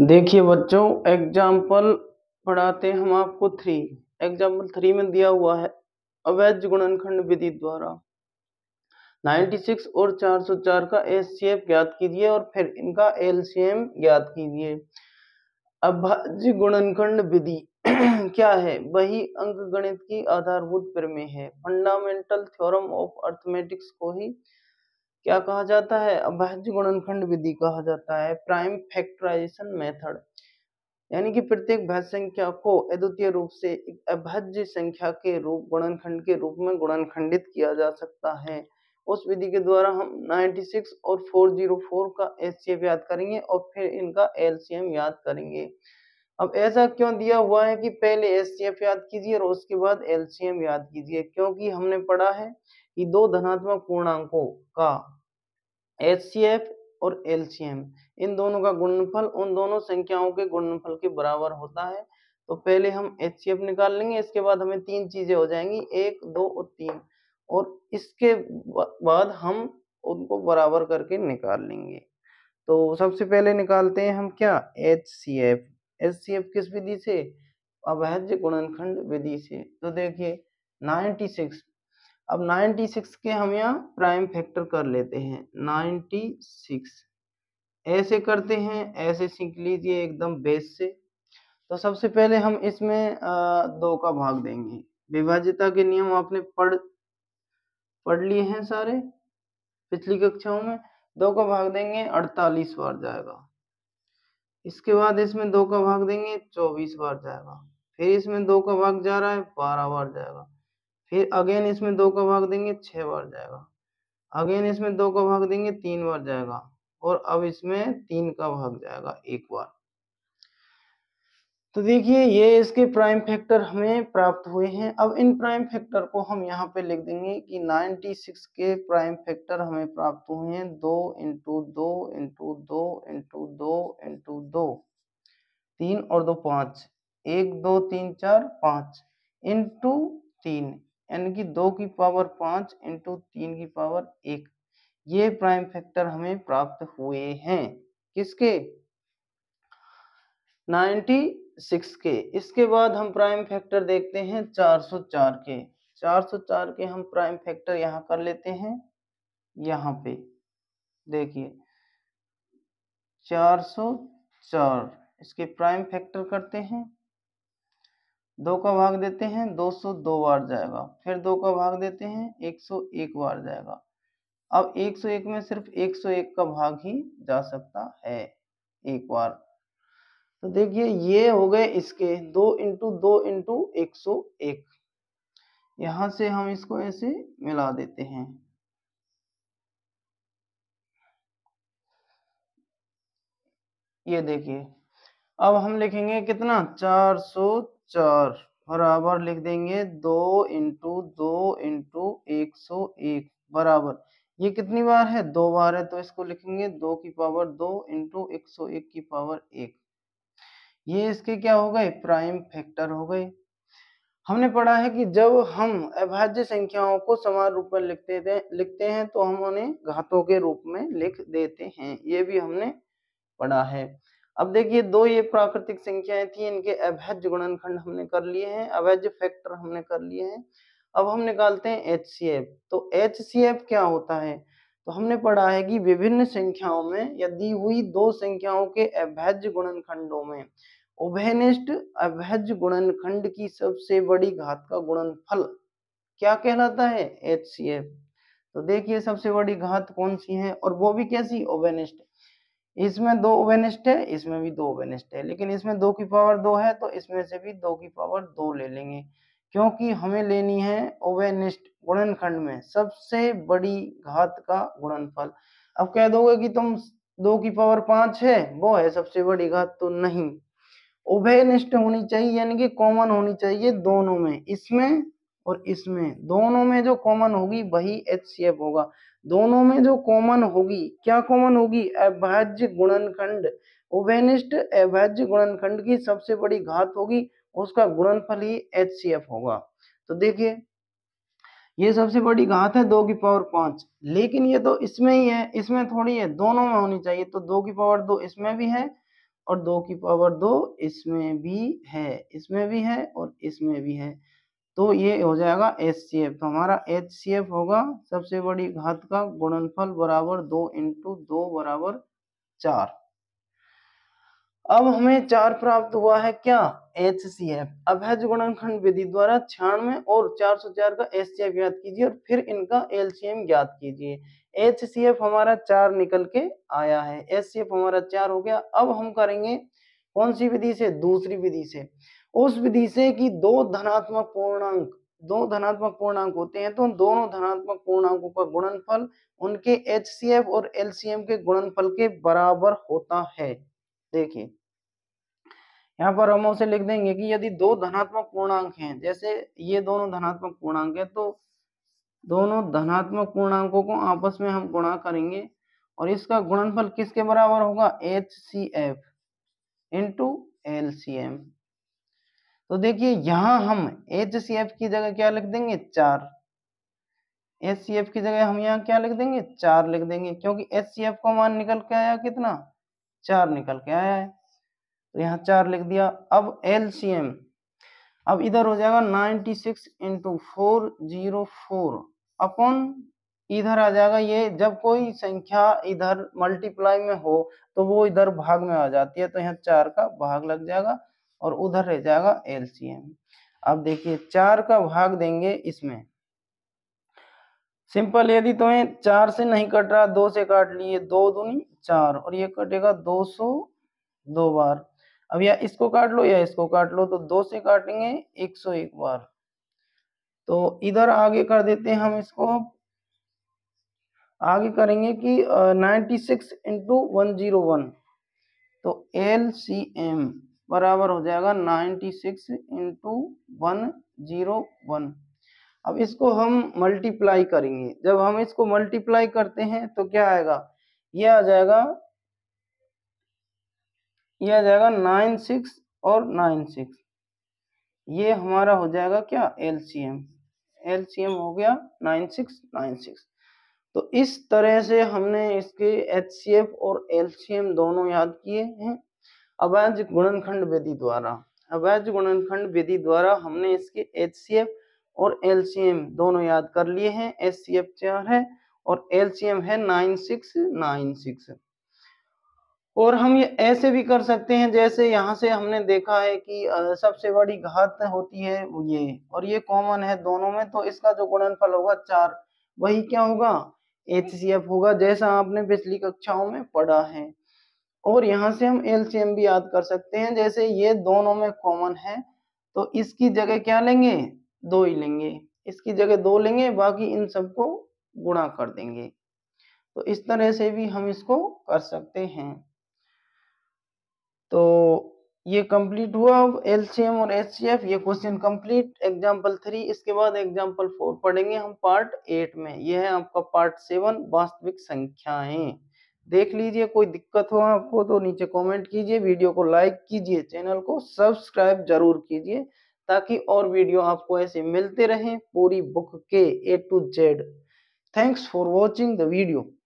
देखिए बच्चों एग्जाम्पल पढ़ाते हम आपको थ्री एग्जाम्पल थ्री में दिया हुआ है अवैध गुणनखंड विधि द्वारा 96 और 404 का एचसीएफ ज्ञात कीजिए और फिर इनका एम ज्ञात कीजिए अभाज्य गुणनखंड विधि क्या है वही अंक गणित की आधारभूत प्रमेय है फंडामेंटल थ्योरम ऑफ अर्थमेटिक्स को ही क्या कहा जाता है अभाज्य गुणनखंड विधि कहा जाता है प्राइम फैक्टराइजेशन मेथड यानी कि प्रत्येक भाज्य संख्या को अद्वितीय रूप से एक अभाज्य संख्या के रूप गुणनखंड के रूप में गुणनखंडित किया जा सकता है उस विधि के द्वारा हम 96 और 404 का एचसीएफ याद करेंगे और फिर इनका एलसीएम याद करेंगे अब ऐसा क्यों दिया हुआ है कि पहले एचसीएफ याद कीजिए और उसके बाद एलसीएम याद कीजिए क्योंकि हमने पढ़ा है कि दो धनात्मक पूर्णांकों का एच और एल इन दोनों का गुणनफल उन दोनों संख्याओं के गुणनफल के बराबर होता है तो पहले हम एच निकाल लेंगे इसके बाद हमें तीन चीजें हो जाएंगी एक दो और तीन और इसके बाद हम उनको बराबर करके निकाल लेंगे तो सबसे पहले निकालते हैं हम क्या H C F H C F किस विधि से अवैध गुणनखंड विधि से तो देखिए 96 अब 96 के हम यहाँ प्राइम फैक्टर कर लेते हैं 96 ऐसे करते हैं ऐसे सीख लीजिए एकदम बेस से तो सबसे पहले हम इसमें दो का भाग देंगे विभाजिता के नियम आपने पढ़ पढ़ लिए हैं सारे पिछली कक्षाओं में दो का भाग देंगे अड़तालीस बार जाएगा इसके बाद इसमें दो का भाग देंगे चौबीस बार जाएगा फिर इसमें दो का भाग जा रहा है बारह बार जाएगा फिर अगेन इसमें दो को भाग देंगे छः बार जाएगा अगेन इसमें दो को भाग देंगे तीन बार जाएगा और अब इसमें तीन का भाग जाएगा एक बार तो देखिए ये इसके प्राइम फैक्टर हमें प्राप्त हुए हैं अब इन प्राइम फैक्टर को हम यहाँ पे लिख देंगे कि 96 के प्राइम फैक्टर हमें प्राप्त हुए हैं दो इंटू दो इंटू दो इंटू दो इंटू दो तीन और दो पांच एक दो तीन चार पांच इंटू तीन एन की दो की पावर पाँच इंटू तीन की पावर एक ये प्राइम फैक्टर हमें प्राप्त हुए हैं किसके 96 के इसके बाद हम प्राइम फैक्टर देखते हैं 404 के 404 के हम प्राइम फैक्टर यहाँ कर लेते हैं यहाँ पे देखिए 404 इसके प्राइम फैक्टर करते हैं दो का भाग देते हैं 202 बार जाएगा फिर दो का भाग देते हैं 101 बार जाएगा अब 101 में सिर्फ 101 का भाग ही जा सकता है एक बार तो देखिए ये हो गए इसके दो इंटू दो इंटू एक सौ एक यहां से हम इसको ऐसे मिला देते हैं ये देखिए अब हम लिखेंगे कितना चार सौ चार बराबर लिख देंगे दो इंटू दो इंटू एक सौ एक बराबर ये कितनी बार है दो बार है तो इसको लिखेंगे दो की पावर दो इंटू एक सौ एक की पावर एक ये इसके क्या हो गए प्राइम फैक्टर हो गए हमने पढ़ा है कि जब हम अभाज्य संख्याओं को समान रूप में लिखते थे लिखते हैं तो हम उन्हें घातों के रूप में लिख देते हैं ये भी हमने पढ़ा है अब देखिए दो ये प्राकृतिक संख्याएं थी इनके अभैज गुणनखंड हमने कर लिए हैं अवैध फैक्टर हमने कर लिए हैं अब हम निकालते हैं एच सी एफ तो एच सी एफ क्या होता है तो हमने पढ़ा है कि विभिन्न संख्याओं में या दी हुई दो संख्याओं के अभैज गुणनखंडों में उभयनिष्ठ अभैज गुणनखंड की सबसे बड़ी घात का गुणनफल क्या कहलाता है एच सी एफ तो देखिए सबसे बड़ी घात कौन सी है और वो भी कैसी उभयनिष्ठ इसमें दो वेनेस्ट है इसमें भी दो वेनेस्ट है लेकिन इसमें दो की पावर दो है तो इसमें से भी दो की पावर दो ले लेंगे क्योंकि हमें लेनी है ओवेनिस्ट गुणनखंड में सबसे बड़ी घात का गुणनफल अब कह दोगे कि तुम दो की पावर पांच है वो है सबसे बड़ी घात तो नहीं उभयनिष्ठ होनी चाहिए यानी कि कॉमन होनी चाहिए दोनों में इसमें और इसमें दोनों में जो कॉमन होगी वही एच सी एफ होगा दोनों में जो कॉमन होगी क्या कॉमन होगी अभाज्य गुणनखंड ओवेनिस्ट अभाज्य गुणनखंड की सबसे बड़ी घात होगी उसका गुणनफल ही एच होगा तो देखिए ये सबसे बड़ी घात है दो की पावर पांच लेकिन ये तो इसमें ही है इसमें थोड़ी है दोनों में होनी चाहिए तो दो की पावर दो इसमें भी है और दो की पावर दो इसमें भी है इसमें भी है और इसमें भी है तो ये हो जाएगा एच सी एफ हमारा एच सी एफ होगा सबसे बड़ी घात का गुणनफल बराबर दो इंटू दो बराबर चार अब हमें चार प्राप्त हुआ है क्या एच सी एफ अभेज गुणनखंड विधि द्वारा छियानवे और चार सौ चार का एच सी एफ ज्ञात कीजिए और फिर इनका सी एम ज्ञात कीजिए एच सी एफ हमारा चार निकल के आया है एच सी एफ हमारा चार हो गया अब हम करेंगे कौन सी विधि से दूसरी विधि से उस विधि से कि दो धनात्मक पूर्णांक दो धनात्मक पूर्णांक होते हैं तो उन दोनों धनात्मक पूर्णांकों का गुणनफल उनके एच और एल के गुणनफल के बराबर होता है देखिए यहाँ पर हम उसे लिख देंगे कि यदि दो धनात्मक पूर्णांक हैं जैसे ये दोनों धनात्मक पूर्णांक है तो दोनों धनात्मक पूर्णांकों को आपस में हम गुणा करेंगे और इसका गुणनफल किसके बराबर होगा H C F into L C M तो देखिए यहां हम एच सी एफ की जगह क्या लिख देंगे चार एच सी एफ की जगह हम यहाँ क्या लिख देंगे चार लिख देंगे क्योंकि एच सी एफ का मान निकल के आया कितना चार निकल के आया है तो यहाँ चार लिख दिया अब एल सी एम अब इधर हो जाएगा ninety six into four zero four अपन इधर आ जाएगा ये जब कोई संख्या इधर मल्टीप्लाई में हो तो वो इधर भाग में आ जाती है तो यहाँ चार का भाग लग जाएगा और उधर रह जाएगा एलसीएम अब देखिए चार का भाग देंगे इसमें सिंपल यदि तो चार से नहीं कट रहा दो से काट लिए दो दूनी चार और ये कटेगा दो सौ दो बार अब या इसको काट लो या इसको काट लो तो दो से काटेंगे एक सौ एक बार तो इधर आगे कर देते हैं हम इसको आगे करेंगे कि ninety six into one zero one तो एल सी एम बराबर हो जाएगा ninety six into one zero one अब इसको हम मल्टीप्लाई करेंगे जब हम इसको मल्टीप्लाई करते हैं तो क्या आएगा यह आ जाएगा यह आ जाएगा नाइन सिक्स और नाइन सिक्स ये हमारा हो जाएगा क्या एलसीएम एलसीएम हो गया नाइन सिक्स नाइन सिक्स तो इस तरह से हमने इसके एच और एल दोनों याद किए हैं अवैध गुणनखंड विधि द्वारा अवैध गुणनखंड विधि द्वारा हमने इसके एच और एल दोनों याद कर लिए हैं एच सी चार है और एल है नाइन सिक्स नाइन सिक्स और हम ये ऐसे भी कर सकते हैं जैसे यहाँ से हमने देखा है कि सबसे बड़ी घात होती है ये और ये कॉमन है दोनों में तो इसका जो गुणनफल होगा चार वही क्या होगा एच होगा जैसा आपने पिछली कक्षाओं में पढ़ा है और यहाँ से हम एलसीएम भी याद कर सकते हैं जैसे ये दोनों में कॉमन है तो इसकी जगह क्या लेंगे दो ही लेंगे इसकी जगह दो लेंगे बाकी इन सबको गुणा कर देंगे तो इस तरह से भी हम इसको कर सकते हैं तो ये कंप्लीट हुआ अब एलसीएम और एचसीएफ ये क्वेश्चन कंप्लीट एग्जाम्पल थ्री इसके बाद एग्जाम्पल फोर पढ़ेंगे हम पार्ट एट में यह है आपका पार्ट सेवन वास्तविक संख्याएं देख लीजिए कोई दिक्कत हो आपको तो नीचे कमेंट कीजिए वीडियो को लाइक कीजिए चैनल को सब्सक्राइब जरूर कीजिए ताकि और वीडियो आपको ऐसे मिलते रहें पूरी बुक के A to Z thanks for watching the video